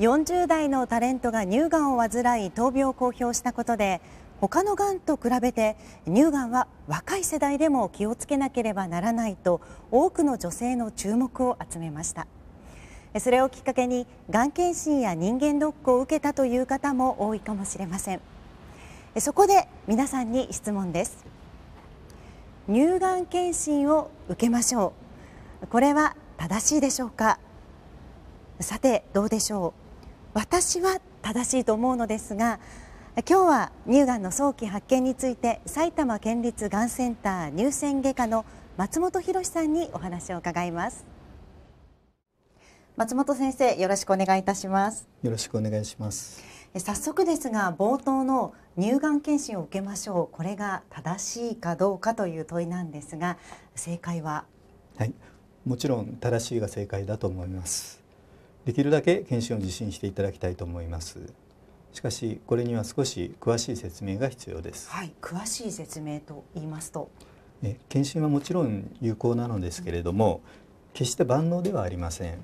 40代のタレントが乳がんを患い闘病を公表したことで他のがんと比べて乳がんは若い世代でも気をつけなければならないと多くの女性の注目を集めましたそれをきっかけにがん検診や人間ドックを受けたという方も多いかもしれませんそこで皆さんに質問です乳がん検診を受けましょうこれは正しいでしょうかさてどうでしょう私は正しいと思うのですが今日は乳がんの早期発見について埼玉県立がんセンター乳腺外科の松本博さんにお話を伺います松本先生よろしくお願いいたしますよろしくお願いします早速ですが冒頭の乳がん検診を受けましょうこれが正しいかどうかという問いなんですが正解ははいもちろん正しいが正解だと思いますできるだけ検診を受診していただきたいと思いますしかしこれには少し詳しい説明が必要ですはい、詳しい説明と言いますとえ検診はもちろん有効なのですけれども、うん、決して万能ではありません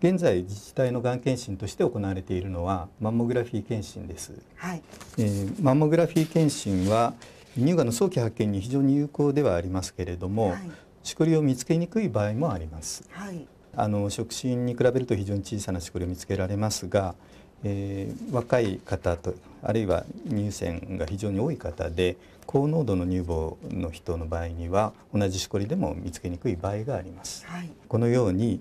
現在自治体のがん検診として行われているのはマンモグラフィー検診です、はい、えー、マンモグラフィー検診は乳がんの早期発見に非常に有効ではありますけれども、はい、しこりを見つけにくい場合もあります、はいあの触診に比べると非常に小さなしこりを見つけられますが、えー、若い方とあるいは乳腺が非常に多い方で高濃度の乳房の人の場合には同じしこりでも見つけにくい場合があります。はい、このように、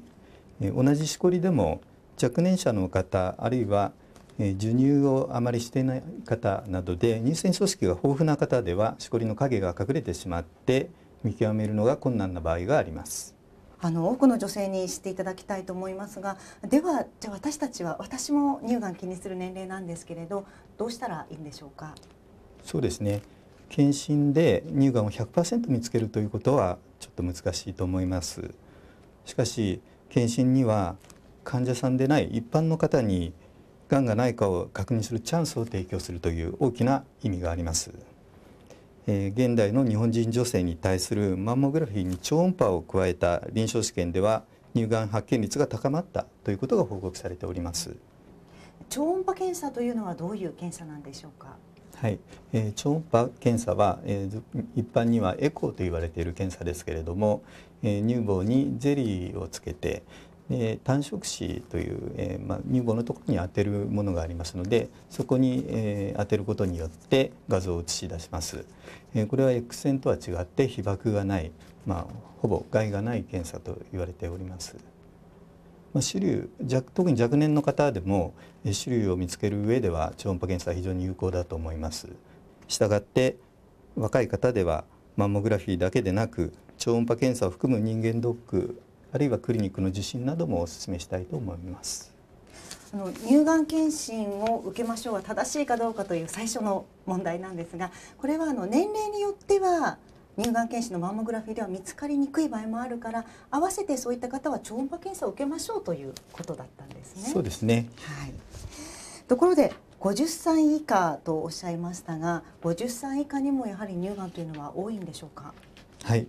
えー、同じしこりでも若年者の方あるいは、え授乳をあまりしていない方などで乳腺組織が豊富な方ではしこりの影が隠れてしまって見極めるのが困難な場合があります。あの多くの女性に知っていただきたいと思いますがではじゃあ私たちは私も乳がん気にする年齢なんですけれどどうしたらいいんでしょうかそうですね検診で乳がんを100%見つけるということはちょっと難しいと思いますしかし検診には患者さんでない一般の方にがんがないかを確認するチャンスを提供するという大きな意味があります。えー、現代の日本人女性に対するマンモグラフィーに超音波を加えた臨床試験では乳がん発見率が高まったということが報告されております超音波検査というのはどういう検査なんでしょうかはい、えー、超音波検査は、えー、一般にはエコーと言われている検査ですけれども、えー、乳房にゼリーをつけて、えー、単色紙という、えー、まあ、乳房のところに当てるものがありますのでそこに、えー、当てることによって画像を映し出します、えこれは X 線とは違って被曝がない、まあ、ほぼ害がない検査と言われております、まあ、流弱特に若年の方でも、えー、種類を見つける上では超音波検査は非常に有効だと思いますしたがって若い方ではマンモグラフィーだけでなく超音波検査を含む人間ドックあるいはクリニックの受診などもお勧めしたいと思います。その乳がん検診を受けましょうは正しいかどうかという最初の問題なんですがこれはあの年齢によっては乳がん検診のマンモグラフィーでは見つかりにくい場合もあるから合わせてそういった方は超音波検査を受けましょうということだったんですね。そうですね、はい、ところで50歳以下とおっしゃいましたが50歳以下にもやはり乳がんというのは多いんでしょうかはい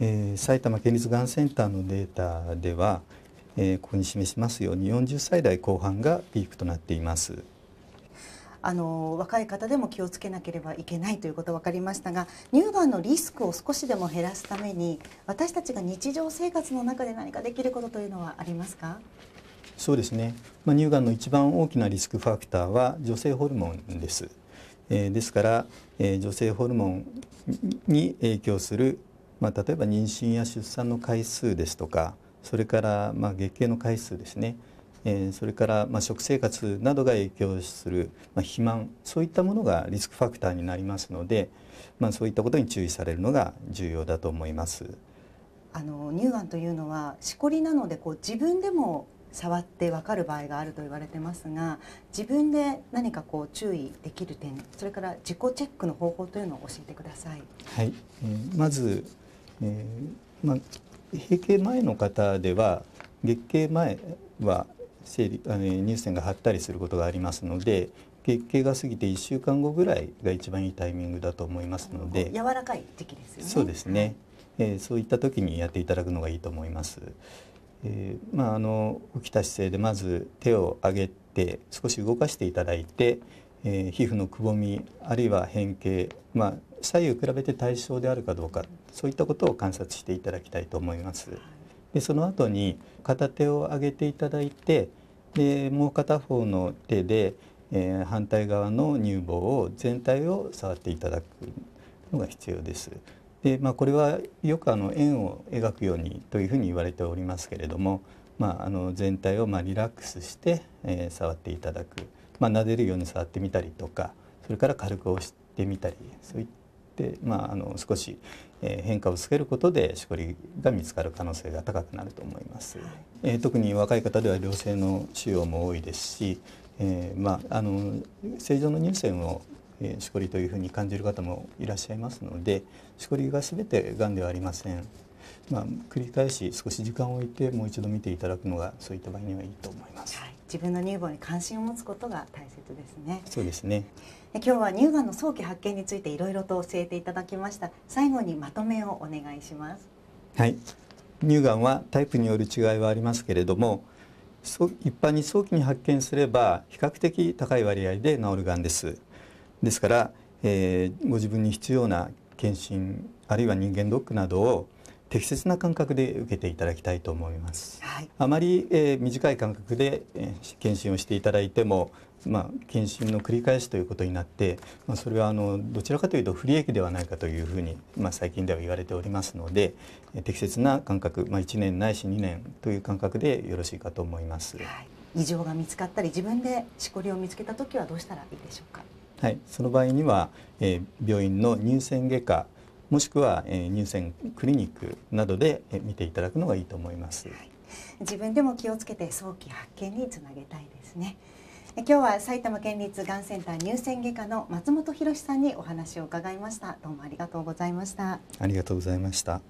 えー、埼玉県立がんセンターのデータでは、えー、ここに示しますように40歳代後半がピークとなっています。あの若い方でも気をつけなければいけないということ分かりましたが乳がんのリスクを少しでも減らすために私たちが日常生活の中で何かできることというのはありますかそうですね、まあ、乳がんの一番大きなリスクファクターは女性ホルモンです、えー、ですから、えー、女性ホルモンに影響するまあ、例えば妊娠や出産の回数ですとかそれからまあ月経の回数ですね、えー、それからまあ食生活などが影響する、まあ、肥満そういったものがリスクファクターになりますので、まあ、そういったことに注意されるのが重要だと思います。あの乳がんというのはしこりなのでこう自分でも触ってわかる場合があると言われてますが自分で何かこう注意できる点それから自己チェックの方法というのを教えてください。はい、まずえー、まあ、閉経前の方では月経前は生理あの乳腺が張ったりすることがありますので月経が過ぎて1週間後ぐらいが一番いいタイミングだと思いますので柔らかい時期ですよねそうですね、えー、そういった時にやっていただくのがいいと思います、えー、まあ、あの起きた姿勢でまず手を上げて少し動かしていただいて、えー、皮膚のくぼみあるいは変形、まあ、左右比べて対称であるかどうかそういったことを観察していただきたいと思います。でその後に片手を上げていただいてでもう片方の手で、えー、反対側の乳房を全体を触っていただくのが必要です。でまあ、これはよくあの円を描くようにというふうに言われておりますけれども、まあ、あの全体をまリラックスして、えー、触っていただく、まあ、撫でるように触ってみたりとかそれから軽く押してみたりそういったで、まあ、あの少し変化をつけることでしこりが見つかる可能性が高くなると思います。えー、特に若い方では良性の腫瘍も多いですし、えー、まあ、あの正常の乳腺をえしこりというふうに感じる方もいらっしゃいますのでしこりが全てがんではありません、まあ、繰り返し少し時間を置いてもう一度見ていただくのがそういった場合にはいいと思います。自分の乳房に関心を持つことが大切ですねそうですね今日は乳がんの早期発見についていろいろと教えていただきました最後にまとめをお願いしますはい乳がんはタイプによる違いはありますけれども一般に早期に発見すれば比較的高い割合で治るがんですですから、えー、ご自分に必要な検診あるいは人間ドックなどを適切な間隔で受けていただきたいと思います。はい、あまり、えー、短い間隔で、えー、検診をしていただいても、まあ、検診の繰り返しということになって、まあ、それはあのどちらかというと不利益ではないかというふうに、まあ、最近では言われておりますので、え適切な間隔、まあ、1年ないし2年という間隔でよろしいかと思います。はい異常が見つかったり自分でしこりを見つけた時はどうしたらいいでしょうかはい、その場合には、えー、病院の乳腺外科もしくは、えー、乳腺クリニックなどで、えー、見ていただくのがいいと思います、はい、自分でも気をつけて早期発見につなげたいですね今日は埼玉県立がんセンター乳腺外科の松本博さんにお話を伺いましたどうもありがとうございましたありがとうございました